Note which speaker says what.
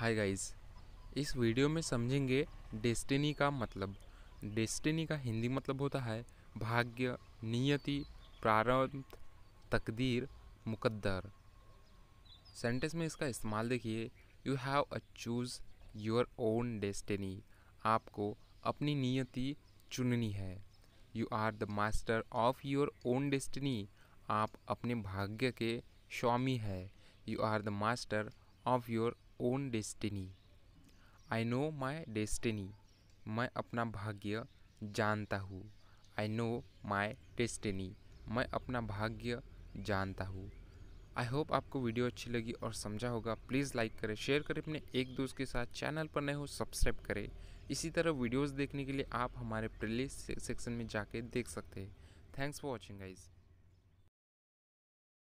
Speaker 1: hi guys इस video में समझेंगे डेस्टिनी का मतलब डेस्टिनी का हिंदी मतलब होता है भाग्य नियति प्रारंभ तकदीर मुकद्दर सेंटेंस में इसका इस्तेमाल देखिए you have a choose your own destiny आपको अपनी नियति चुननी है you are the master of your own destiny आप अपने भाग्य के स्वामी है you are the master of your own destiny I know my destiny मैं अपना भाग्य जानता हूँ आई नो माई डेस्टिनी मैं अपना भाग्य जानता हूँ आई होप आपको वीडियो अच्छी लगी और समझा होगा प्लीज़ लाइक करें शेयर करें अपने एक दोस्त के साथ चैनल पर नए हो सब्सक्राइब करें इसी तरह वीडियोस देखने के लिए आप हमारे प्ले सेक्शन में जाके देख सकते हैं थैंक्स फॉर वॉचिंग गाइज़